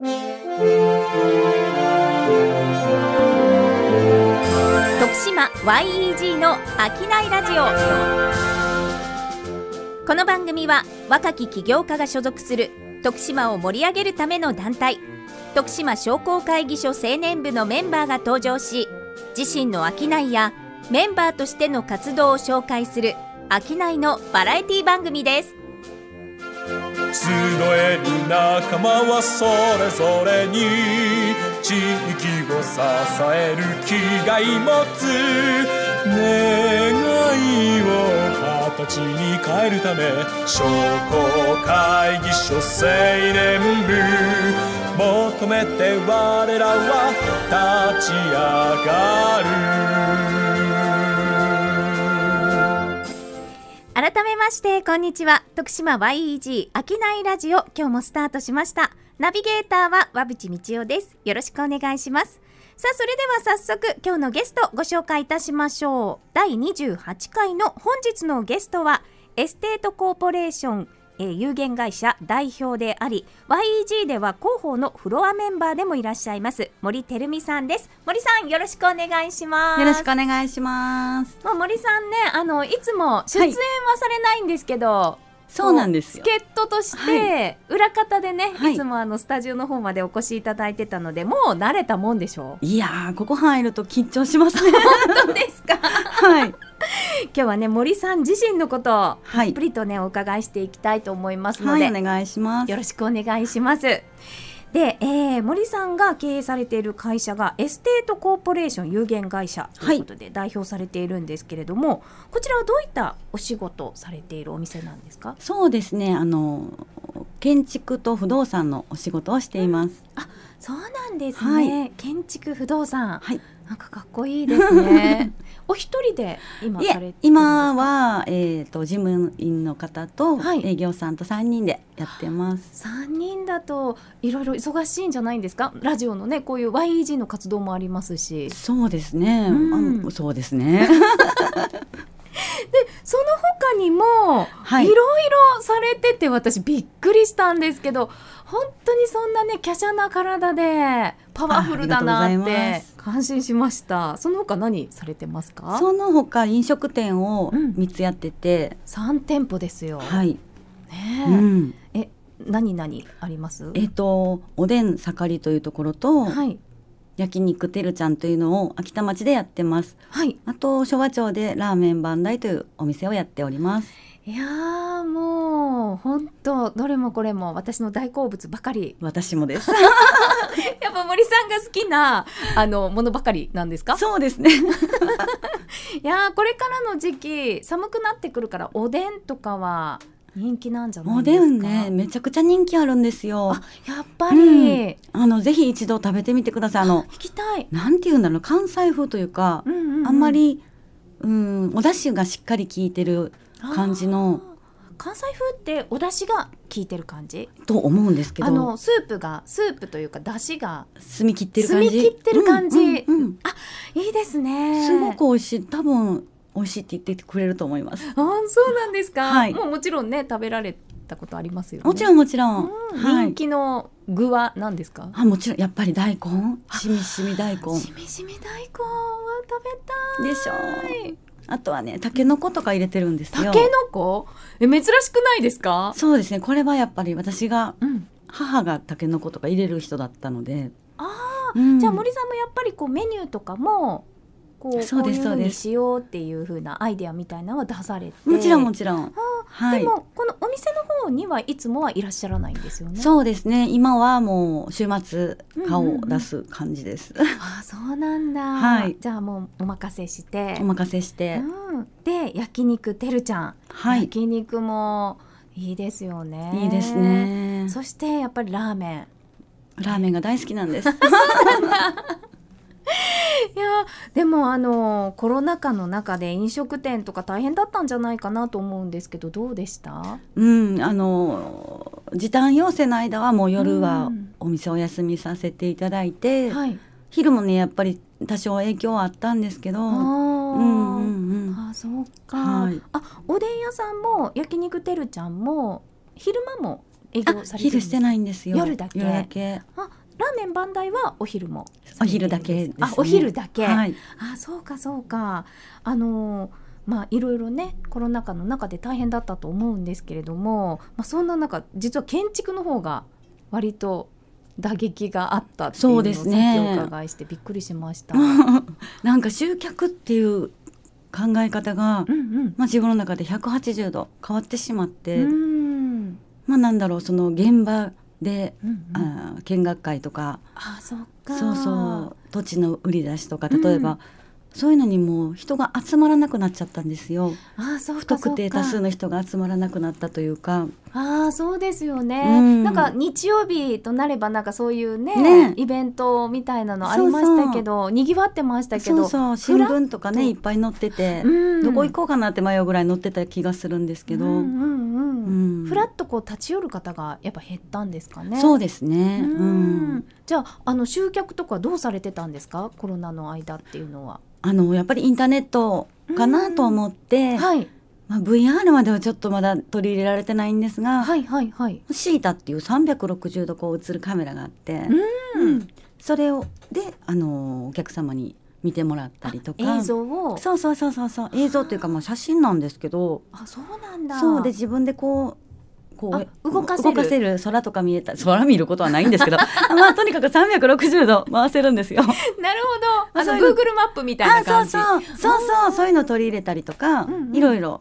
徳島 YEG の商いラジオこの番組は若き起業家が所属する徳島を盛り上げるための団体徳島商工会議所青年部のメンバーが登場し自身の商いやメンバーとしての活動を紹介する商いのバラエティ番組です集える仲間はそれぞれに地域を支える気概持つ願いを形に変えるため商工会議所青年部求めて我らは立ち上がる改めましてこんにちは徳島 YEG 飽きいラジオ今日もスタートしましたナビゲーターは和淵道夫ですよろしくお願いしますさあそれでは早速今日のゲストご紹介いたしましょう第28回の本日のゲストはエステートコーポレーションえー、有限会社代表であり YEG では広報のフロアメンバーでもいらっしゃいます森てるみさんです森さんよろしくお願いしますよろしくお願いしますまあ森さんねあのいつも出演はされないんですけど、はいそうなんですよ助っ人として、裏方でね、い、いつもあのスタジオの方までお越しいただいてたので、もう慣れたもんでしょういやここ入ると緊張しますね 本当ですか はい今日はね森さん自身のことをたっぷりとね、はい、お伺いしていきたいと思いますので、はい、お願いしますよろしくお願いします。で、えー、森さんが経営されている会社がエステートコーポレーション有限会社ということで代表されているんですけれども、はい、こちらはどういったお仕事されているお店なんですかそうですねあの建築と不動産のお仕事をしています、うん、あそうなんですね、はい、建築不動産、はい、なんかかっこいいですね。お一人で今れ今はえっ、ー、と事務員の方と営業さんと三人でやってます。三、はい、人だといろいろ忙しいんじゃないんですか？ラジオのねこういう YEG の活動もありますし。そうですね。うん、そうですね。でその他にもいろいろされてて私びっくりしたんですけど、はい本当にそんなね華奢な体でパワフルだなって感心しましたその他何されてますかその他飲食店を三つやってて、うん、店舗ですよはいね、うん、え何何ありますえっとおでん盛りというところと、はい、焼肉てるちゃんというのを秋田町でやってます、はい、あと昭和町でラーメン万代というお店をやっておりますいやもう本当どれもこれも私の大好物ばかり私もです やっぱ森さんが好きなあのものばかりなんですかそうですね いやこれからの時期寒くなってくるからおでんとかは人気なんじゃないおでんねめちゃくちゃ人気あるんですよやっぱり、うん、あのぜひ一度食べてみてくださいあの聞きたいなんていうんだろう関西風というか、うんうんうん、あんまりうんお出汁がしっかり効いてる感じの関西風ってお出汁が効いてる感じと思うんですけどあのスープがスープというか出汁が澄み切ってる感じ澄み切ってる感じ、うんうんうん、あいいですねすごく美味しい多分美味しいって言っててくれると思いますあそうなんですか、はい、もうもちろんね食べられたことありますよ、ね、もちろんもちろん、うん人気の具は何ですかあもちろんやっぱり大根しみしみ大根しみしみ大根は食べたいでしょうあとはねたけのことか入れてるんですよたけのこえ珍しくないですかそうですねこれはやっぱり私が、母がたけのことか入れる人だったのでああ、うん、じゃあ森さんもやっぱりこうメニューとかもこうそうですそうですしようっていうふうなアイデアみたいなのは出されてもちろんもちろん、はい、でもこのお店の方にはいつもはいらっしゃらないんですよねそうですね今はもう週末顔を出す感じです、うんうんうん、あそうなんだ、はい、じゃあもうお任せしてお任せして、うん、で焼肉てるちゃん、はい、焼肉もいいですよねいいですねそしてやっぱりラーメンラーメンが大好きなんですそうなんだいやでもあのコロナ禍の中で飲食店とか大変だったんじゃないかなと思うんですけどどうでしたうんあの時短要請の間はもう夜はお店お休みさせていただいて、うんはい、昼もねやっぱり多少影響はあったんですけど。あそうか、はい、あおでん屋さんも焼肉てるちゃんも昼間も営業されてるんです昼してないんですよ夜だけあラーメン番台はお昼もお昼だけです、ね、あお昼だけ、はい、あそうかそうかあのまあいろいろねコロナ禍の中で大変だったと思うんですけれども、まあ、そんな中実は建築の方が割と打撃があったっていうのをさっきお伺いしてびっくりしました。ね、なんか集客っていう考え方が、うんうん、まあ、自分の中で180度変わってしまって、ん、まあ、なんだろうその現場で、うんうん、あ見学会とかあそっかそうそう土地の売り出しとか例えば、うん、そういうのにも人が集まらなくなっちゃったんですよ。あそう不特定多数の人が集まらなくなったというかあそうですよね、うん、なんか日曜日となればなんかそういうね、ね、イベントみたいなのありましたけどにぎわってましたけどそう新聞とかねいっぱい載ってて、うん、どこ行こうかなって迷うぐらい載ってた気がするんですけど、うんうんうんうん、ふらっとこう立ち寄る方がやっぱ減ったんですかねそうですね、うん、じゃああの集客とかどうされてたんですかコロナの間っていうのは。あのやっぱりインターネットかなと思って、はいまあ、VR まではちょっとまだ取り入れられてないんですが、はいはいはい、シータっていう360度こう映るカメラがあって、うん、それをで、あのー、お客様に見てもらったりとか映像をそうそうそうそうそう映像というかまあ写真なんですけどあそうなんだそうで自分でこうこう動かせる空とか見えた空見ることはないんですけど まあとにかく360度回せるんですよ。なるほどあの Google マップみたいな感じそうそうそうそうそういうの取り入れたりとか、うんうん、いろいろ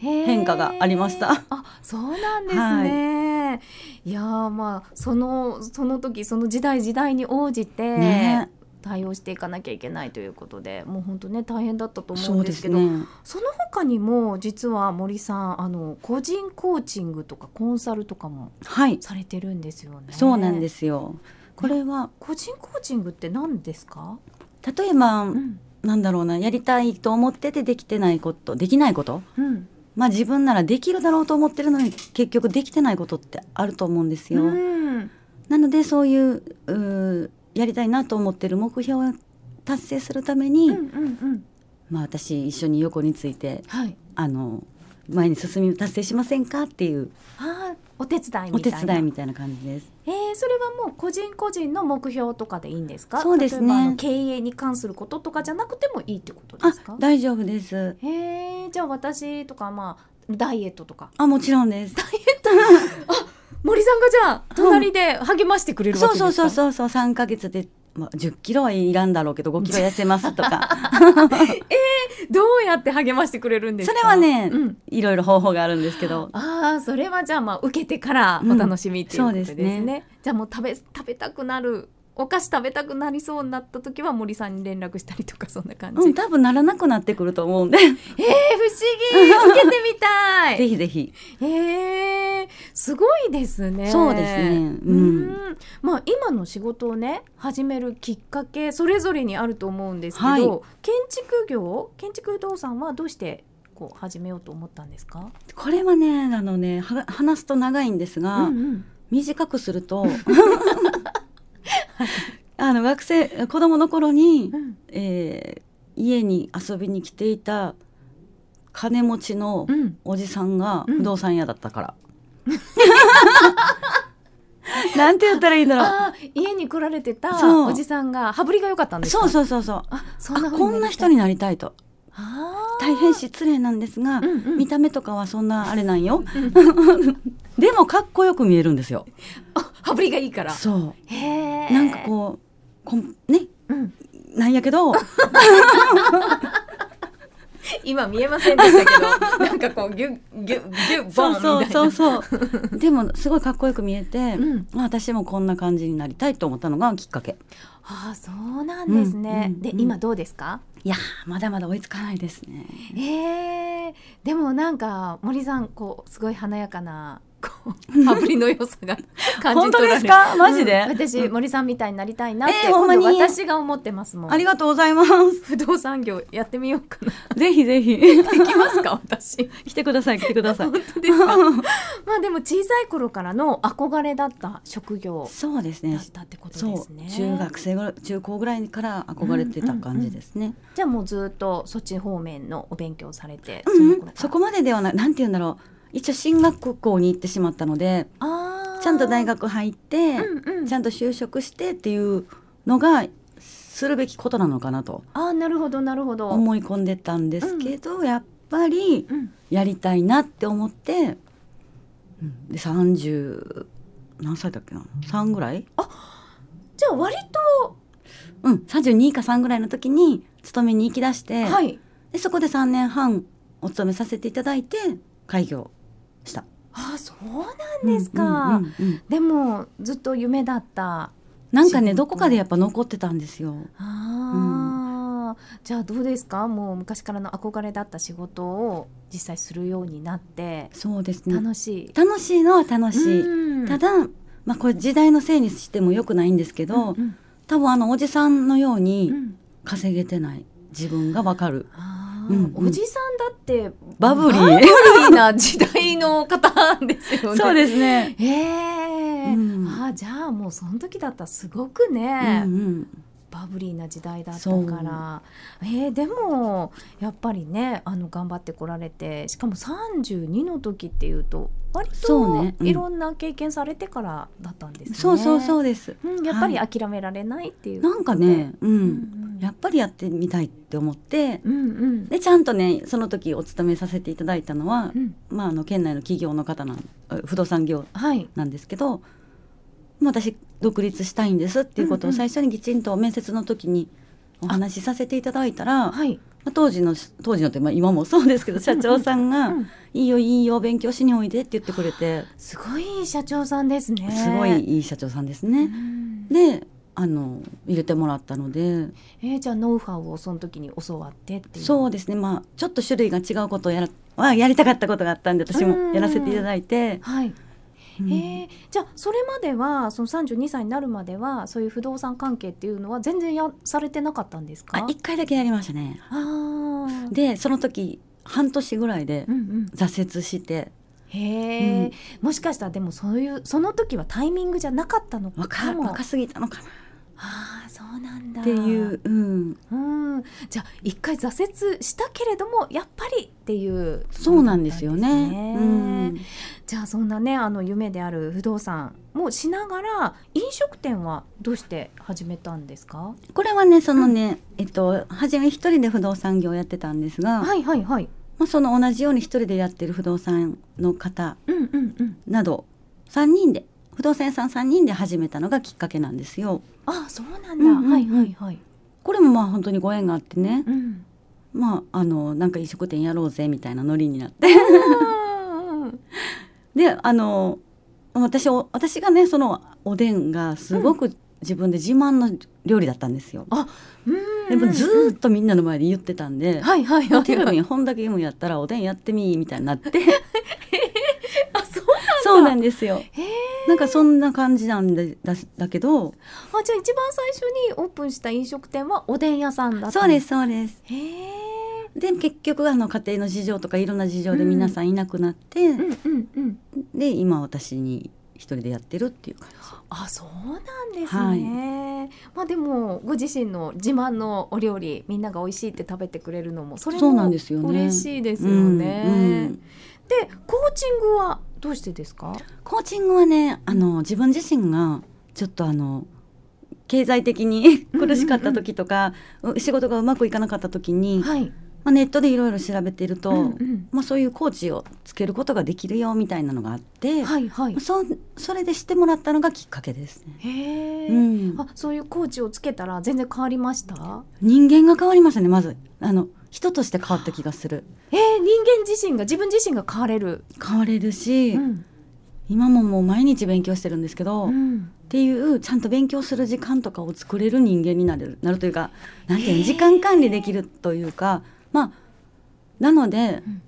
変化がありました。あそうなんですね、はい、いやまあそのその時その時代時代に応じて、ね、対応していかなきゃいけないということでもう本当ね大変だったと思うんですけどそす、ね、その他にも実は森さんあの個人コーチングとかコンサルとかもされてるんですよね。はい、そうなんですよこれは、個人コーチングって何ですか例えば、うん、なんだろうなやりたいと思っててできてないことできないこと、うんまあ、自分ならできるだろうと思ってるのに結局できてないことってあると思うんですよ。うん、なのでそういううやりたいなと思ってる目標を達成するために、うんうんうん、まあ、私一緒に横について、はい、あの前に進み達成しませんかっていうお手伝いみたいなお手伝いみたいな感じです。えー、それはもう個人個人の目標とかでいいんですかそうですね経営に関することとかじゃなくてもいいってことですか大丈夫です。えー、じゃあ私とかまあダイエットとかあもちろんです。ダイエットあ森さんがじゃあ隣で励ましてくれるわけですか、うん、そうそうそうそう3か月でまあ、10キロはいらんだろうけど5キロ痩せますとか えー、どうやって励ましてくれるんですかそれはね、うん、いろいろ方法があるんですけどああそれはじゃあまあ受けてからお楽しみっていうことですねうん、すねじゃあもう食べ食べたくなるお菓子食べたくなりそうになった時は森さんに連絡したりとかそんな感じ、うん、多分ならなくなってくると思うんでえー、不思議受けてみたい ぜひぜひえー、すごいですねそうですね、うん、うんまあ今の仕事をね始めるきっかけそれぞれにあると思うんですけど、はい、建築業建築不動産はどうしてこう始めようと思ったんですかこれはねあのねは話すと長いんですが、うんうん、短くすると あの学生子供の頃に、うん、えー、家に遊びに来ていた金持ちのおじさんが不動産屋だったから。うんうん、なんて言ったらいいんだろう。家に来られてたおじさんが羽振りが良かったんですそうそうそうそう。あ、そんなこんな人になりたいと。大変失礼なんですが、うんうん、見た目とかはそんなあれなんよ、でもかっこよく見えるんですよあ羽振りがいいからそうへなんかこうこね、うん、なんやけど 今見えませんでしたけどなんかこうギュギュギュボンみたいな そうそうそうそうでもすごいかっこよく見えて、うん私もこんな感じになりたいと思ったのがきっかけああそうなんですね、うんうん、で今どうですかいやまだまだ追いつかないですねえー、でもなんか森さんこうすごい華やかな羽振りの良さが本当ですかマジで、うん、私森さんみたいになりたいなって、えー、私が思ってますもんありがとうございます不動産業やってみようかなぜひぜひできますか私 来てください来てください本当ですか まあでも小さい頃からの憧れだった職業そうですねだったってことですね中学生ぐらい中高ぐらいから憧れてた感じですね、うんうんうん、じゃあもうずっとそっち方面のお勉強されて、うんうん、そこまでではななんて言うんだろう一応進学校に行ってしまったのでちゃんと大学入って、うんうん、ちゃんと就職してっていうのがするべきことなのかなとあなるほどなるほど思い込んでたんですけど、うん、やっぱりやりたいなって思って、うん、で30何歳だっけな3ぐらいあじゃあ割とうん32か3ぐらいの時に勤めに行きだして、はい、でそこで3年半お勤めさせていただいて開業した。あそうなんですか、でもずっと夢だったなんかねどこかでやっぱ残ってたんですよ。あ、うん、じゃあどうですかもう昔からの憧れだった仕事を実際するようになってそうですね楽しい楽しいのは楽しい、ただ、まあ、これ時代のせいにしてもよくないんですけど、うんうん、多分あのおじさんのように稼げてない自分がわかる。うんうんうん、おじさんだってバブリーバブリーな時代の方ですよね。そうですね。へえうん、あじゃあもうその時だったらすごくね、うんうん、バブリーな時代だったから、えー、でもやっぱりねあの頑張ってこられてしかも32の時っていうと割といろんな経験されてからだったんですね。そう,、そうそうです、うん、やっぱり諦められないっていう、はい、なんかね、うん、うんうん、やっぱりやってみたいって思って、うんうん、でちゃんとねその時お勤めさせていただいたのは、うん、まあ、あの県内の企業の方なん不動産業なんですけど、はい、私独立したいんですっていうことを最初にきちんと面接の時にお話しさせていただいたら、はい、まあ、当時の当時のって、まあ、今もそうですけど社長さんが「いいよいいよ勉強しにおいで」って言ってくれてすごい社長さんですねすごいいい社長さんですね。であの入れてもらったので、えー、じゃあノウハウをその時に教わってっていうそうですねまあちょっと種類が違うことをやらやりたかったことがあったんで私もやらせていただいて、はい、えー、じゃあそれまではその32歳になるまではそういう不動産関係っていうのは全然やされてなかったんですか一回だけやりましたねあでその時半年ぐらいで挫折して、うんうん、へえ、うん、もしかしたらでもそういうその時はタイミングじゃなかったのかも若若すぎたのかなあそうなんだっていう、うんうん、じゃあ一回挫折したけれどもやっぱりっていうそうなんですよね。ねうん、じゃあそんなねあの夢である不動産もしながら飲食店はどうして始めたんですかこれはねそのね、うん、えっと初め一人で不動産業やってたんですが。はいはいはいまあ、その同じように一人でやってる不動産の方など3人で不動産屋さん3人で始めたのがきっかけなんですよ。あそうなんだ、うんうんはいはいはい。これもまあ本当にご縁があってね、うん、まああのなんか飲食店やろうぜみたいなノリになってであの私私がねそのおでんがすごく自分で自慢の料理だったんですよ。うん、あでもずっとみんなの前で言ってたんで「はいはいはい、本だけ読むやったらおでんやってみ」みたいになって あそうなんそうなんですよ。へえなんかそんな感じなんでだだけどあじゃあ一番最初にオープンした飲食店はおでん屋さんだったそうですそうですへで結局あの家庭の事情とかいろんな事情で皆さんいなくなって、うん、うんうんうん、で今私に一人でやってるっていう感じあそうなんですね、はい、まあでもご自身の自慢のお料理みんなが美味しいって食べてくれるのもそれも嬉しいですよね。でコーチングはどうしてですかコーチングはねあの自分自身がちょっとあの経済的に 苦しかった時とか、うんうんうん、仕事がうまくいかなかった時に、はい、まあ、ネットでいろいろ調べてると、うんうん、まあ、そういうコーチをつけることができるよみたいなのがあって、はいはい、そそれでしてもらったのがきっかけですね。へうん、あそういうコーチをつけたら全然変わりました人間が変わりましたねまずあの人として変わった気がする。ー人間自身が自分自身が変われる変われるし、うん、今ももう毎日勉強してるんですけど、うん、っていうちゃんと勉強する時間とかを作れる人間になるなるというかなんていうの時間管理できるというかまあなので、うん、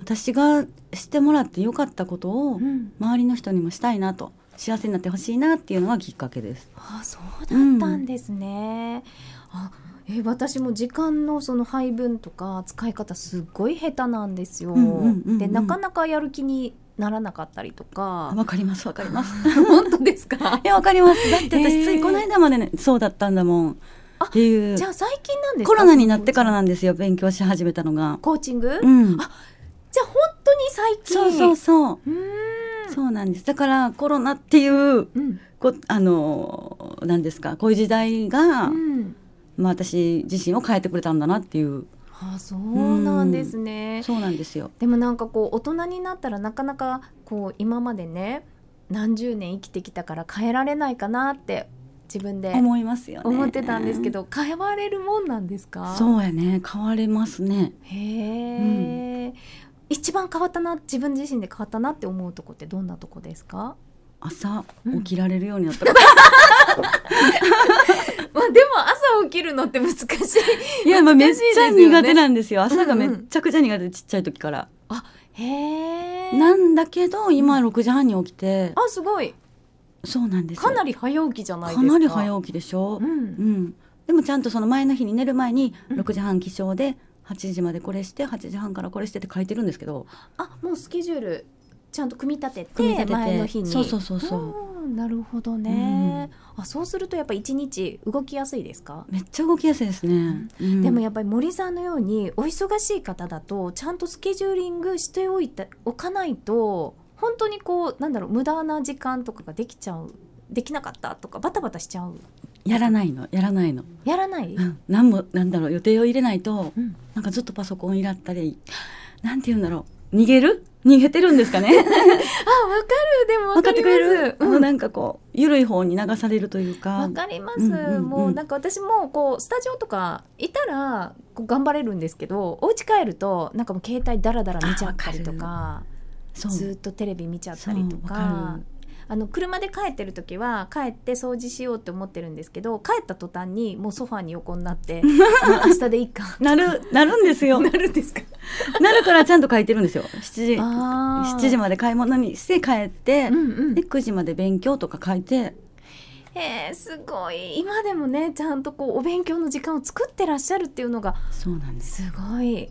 私がしてもらってよかったことを周りの人にもしたいなと。幸せになってほしいなっていうのがきっかけです。あ、そうだったんですね。あえ私も時間のその配分とか使い方すっごい下手なんですよ。でなかなかやる気にならなかったりとか。わかりますわかります。本当ですか。いやわかります。だって私ついこの間までね、えー、そうだったんだもん。っていうじゃあ最近なんですかコロナになってからなんですよ勉強し始めたのがコーチング、うん、あじゃあ本当に最近そうそうそうそうなんですだからコロナっていう、うん、こあの何ですかこういう時代が、うんまあ、私自身を変えてくれたんだなっていうあそうなんですね、うん、そうなんですよでもなんかこう大人になったらなかなかこう今までね何十年生きてきたから変えられないかなって自分で思いますよ、思ってたんですけど、変われるもんなんですかそうやね変われますねへえ、うん、一番変わったな自分自身で変わったなって思うとこってどんなとこですか朝起きられるようになった、う ん まあでも朝起きるのって難しい。いや、まあめっちゃ苦手なんですよ。朝がめっちゃくちゃ苦手、ちっちゃい時から。あ、へえ。なんだけど今6時半に起きて。あ、すごい。そうなんです。かなり早起きじゃないか。かなり早起きでしょ。うん。でもちゃんとその前の日に寝る前に6時半起床で8時までこれして8時半からこれしてって書いてるんですけど。あ、もうスケジュールちゃんと組み立てて組み立てて前の日に。そうそうそうそう。なるほどね、うん、あそうするとやっぱ一日動きやすいですかめっちゃ動きやすいですね、うん、でもやっぱり森さんのようにお忙しい方だとちゃんとスケジューリングしておいておかないと本当にこうなんだろう無駄な時間とかができちゃうできなかったとかバタバタしちゃうやらないのやらないのやらない、うん、何もなんだろう予定を入れないと、うん、なんかずっとパソコンいらったりなんて言うんだろう逃げる逃げてるんですかね あわかるでもわかってくれる、うん、なんかこうゆるい方に流されるというかわかります、うんうんうん、もうなんか私もこうスタジオとかいたら頑張れるんですけどお家帰るとなんかもう携帯ダラダラ見ちゃったりとかずっとテレビ見ちゃったりとかあの車で帰ってる時は帰って掃除しようって思ってるんですけど帰った途端にもうソファに横になって 明日でいいかなるなるんですよ なるんですかなるからちゃんと書いてるんですよ7時7時まで買い物にして帰って、うんうん、で9時まで勉強とか書いてえー、すごい今でもねちゃんとこうお勉強の時間を作ってらっしゃるっていうのがそうなんですすごい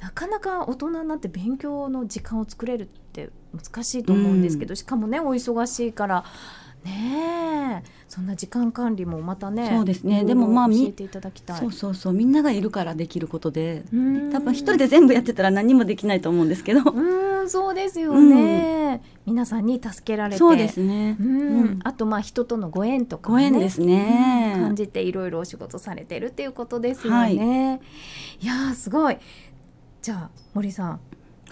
なかなか大人になって勉強の時間を作れるって難しいと思うんですけど、うん、しかもねお忙しいからねそんな時間管理もまたねそうですねでもまあ教えていただきたいそうそうそうみんながいるからできることで多分一人で全部やってたら何もできないと思うんですけどうんそうですよね、うん、皆さんに助けられてそうですねうん、あとまあ人とのご縁とか、ね、ご縁ですね、感じていろいろお仕事されてるっていうことですよね、はい、いやすごいじゃあ森さん、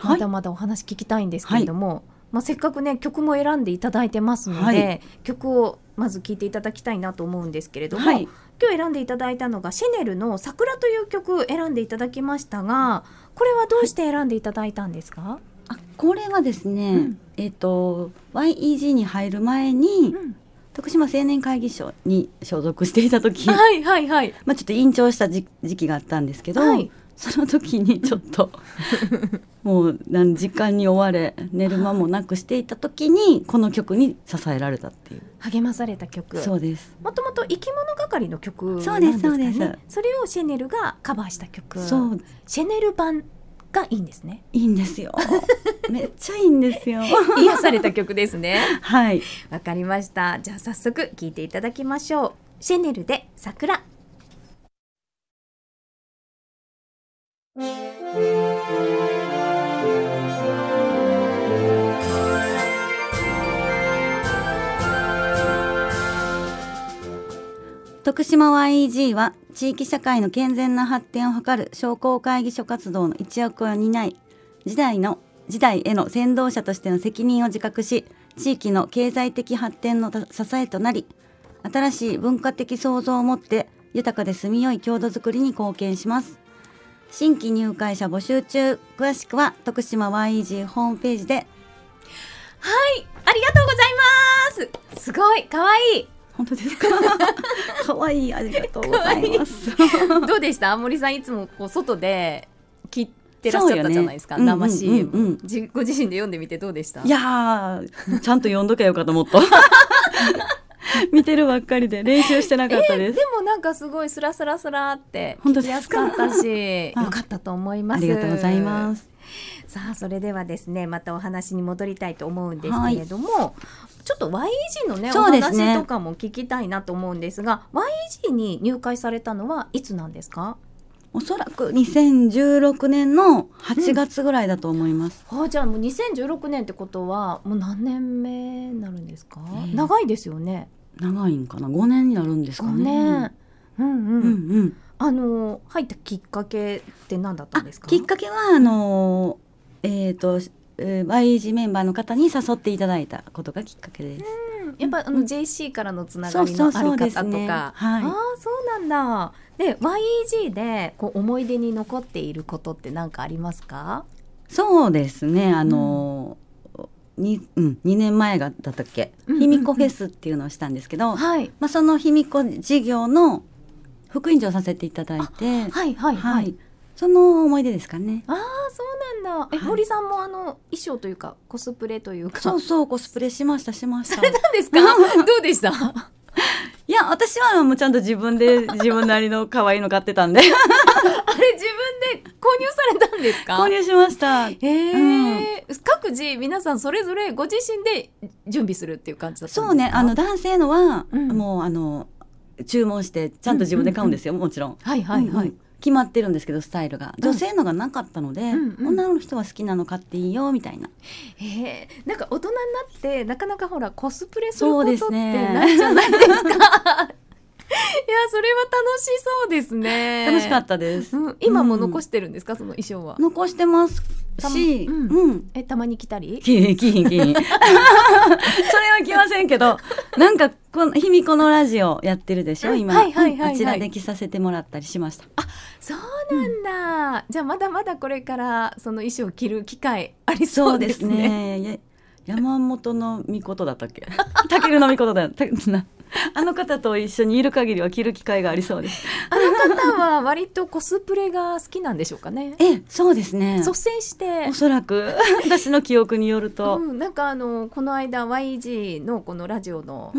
まだまだお話聞きたいんですけれども、はい、まあ、せっかくね曲も選んでいただいてますので、はい、曲をまず聴いていただきたいなと思うんですけれども、はい、今日選んでいただいたのがシェネルの「桜」という曲選んでいただきましたがこれはどうして選んでいただいたんですか、あこれはですね、うん、えー、と YEG に入る前に、うん徳島青年会議所に所属していた時、はいはいはいまあ、ちょっと延長した時期があったんですけど、はい、その時にちょっと もう時間に追われ寝る間もなくしていた時にこの曲に支えられたっていう励まされた曲そうですもともと生き物係の曲なんですかねそうですそれをシェネルがカバーした曲そうシェネル版がいいんですねいいんですよ めっちゃいいんですよ 癒された曲ですねはいわかりましたじゃあ早速聞いていただきましょうシェネルで桜徳島 YEG は地域社会の健全な発展を図る商工会議所活動の一翼を担い時代の時代への先導者としての責任を自覚し地域の経済的発展の支えとなり新しい文化的創造をもって豊かで住みよい郷土づくりに貢献します新規入会者募集中詳しくは徳島 YEG ホームページではいありがとうございますすごいかわいい本当ですか。可愛いいありがとうございます。いい どうでした？森さんいつもこう外で切ってらっしゃったじゃないですか。ね、生 CM、うんうんうん、ご自身で読んでみてどうでした？いやちゃんと読んどけよかと思った。見てるばっかりで練習してなかったです。えー、でもなんかすごいスラスラスラって聞きやすかったし、良かったと思います。ありがとうございます。さあそれではですねまたお話に戻りたいと思うんですけれども、はちょっと YEG のねねお話とかも聞きたいなと思うんですが YEG に入会されたのはいつなんですかおそらく2016年の8月ぐらいだと思います。うん、あじゃあもう2016年ってことはもう何年目なるんですか、えー、長いですよね。長いんかな5年になるんですかね。うんうん、うんうんあの入ったきっかけって何だったんですかきっかけはあの、えーと YAG メンバーの方に誘っていただいたことがきっかけです。やっぱあの JC からのつながりのある方とか、そう、ねはい、あそうなんだ。で YEG でこう思い出に残っていることって何かありますか？そうですね。あのー、にうん、2年前がだったっけ、卑弥呼フェスっていうのをしたんですけど、はい、まあ、その卑弥呼事業の副院長させていただいて、はいはいはい、はい、その思い出ですかね。ああそう。だえ、はい、森さんもあの衣装というかコスプレというかそうそうコスプレしましたしましたされたんですか どうでしたいや私はもうちゃんと自分で自分なりの可愛いの買ってたんで あれ自分で購入されたんですか購入しましたえー、うん、各自皆さんそれぞれご自身で準備するっていう感じだったそうねあの男性のは、うん、もうあの注文してちゃんと自分で買うんですよ、うんうんうん、もちろん。はいはいはい、うん、決まってるんですけどスタイルが女性のがなかったので、うんうん、女の人は好きなの買っていいよみたいな、えー、なんか大人になってなかなかほらコスプレすることってないじゃないですか。いやそれは楽しそうですね。楽しかったです。うん、今も残してるんですか、その衣装は。残してますし、うん、うん、えたまに来たり？着ひん着ひん着ひん。それは来ませんけど、なんかこの卑弥呼のラジオやってるでしょ今、はいはいはい、はい、あちらで着させてもらったりしました。あ、そうなんだ。うん、じゃあまだまだこれからその衣装を着る機会ありそうですね。すね山本の御事だったっけ？たけるの御事だ。た な あの方と一緒にいる限りは着る機会がありそうです。あの方は割とコスプレが好きなんでしょうかね。え、そうですね。率先して。おそらく 私の記憶によると、うん、なんかあのこの間 YG のこのラジオの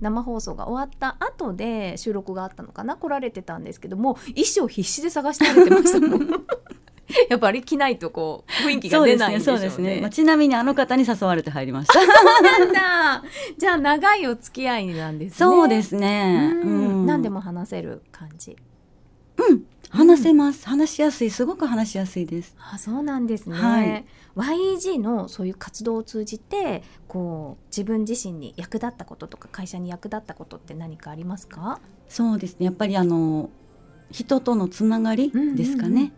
生放送が終わった後で収録があったのかな来られてたんですけども、衣装必死で探してられてましたもん。やっぱりれ着ないとこう雰囲気が出ないんでしょうね。そうですね。すねまあ、ちなみにあの方に誘われて入りました。そうなんだ。じゃあ長いお付き合いなんですね。そうですね。うん。何でも話せる感じ。うん。話せます、話しやすいすごく話しやすいですあそうなんですね、はい、YEG のそういう活動を通じてこう自分自身に役立ったこととか会社に役立ったことって何かありますかそうですねやっぱりあの人とのつながりですかね。うんうんうん、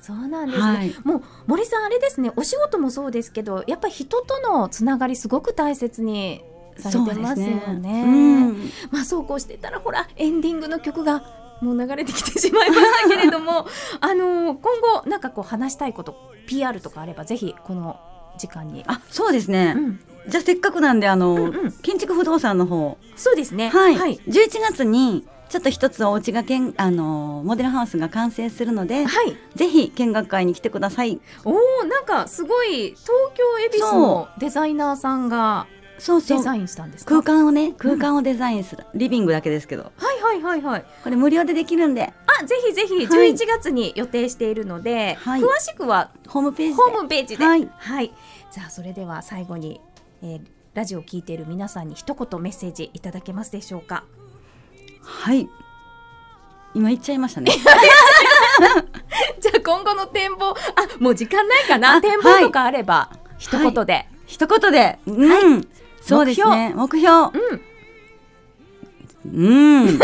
そうなんですね、はい、もう森さんあれですねお仕事もそうですけどやっぱ人とのつながりすごく大切にされてますよね。ねうん、まあそうこうしてたらほらエンディングの曲がもう流れてきてしまいましたけれども あの今後なんかこう話したいこと PR とかあればぜひこの時間に。あそうですね、うんじゃあせっかくなんであの、うんうん、建築不動産の方そうですねはい、はい、11月にちょっと一つお家がけんあのモデルハウスが完成するので、はい、ぜひ見学会に来てください。おお、なんかすごい東京恵比寿のデザイナーさんがそうそうデザインしたんです空間をね空間をデザインする、うん、リビングだけですけどはいはいはいはいこれ無料でできるんであぜひぜひ11月に予定しているので、はい、詳しくはホームページでホームページで、はい、はい、じゃあそれでは最後に、えー、ラジオを聞いている皆さんに一言メッセージいただけますでしょうかはい今言っちゃいましたね じゃあ今後の展望あもう時間ないかな展望とかあれば、はい、一言で、はい、一言でうん、はい、そうですね目標うんうん 言っ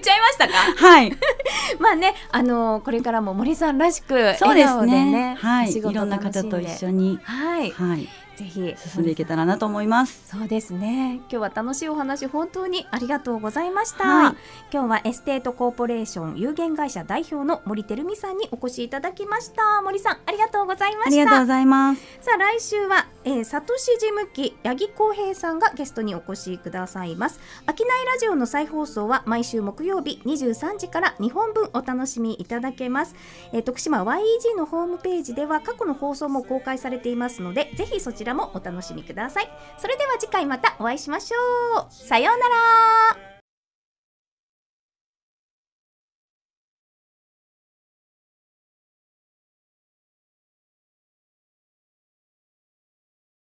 ちゃいましたか。はい。まあね、あのー、これからも森さんらしく笑顔でね、そうですねはい、いろんな方と一緒に、はい、はい、ぜひ進んでいけたらなと思いますそうですね今日は楽しいお話本当にありがとうございました、はい、今日はエステートコーポレーション有限会社代表の森てるみさんにお越しいただきました森さんありがとうございましたありがとうございますさあ来週は、ええー、とし事務機八木光平さんがゲストにお越しくださいます商いラジオの再放送は毎週木曜日23時から2本分お楽しみいただけます、えー、徳島 YEG のホームページでは過去の放送も公開されていますのでぜひそちらもお楽しみください。それでは次回またお会いしましょう。さようなら。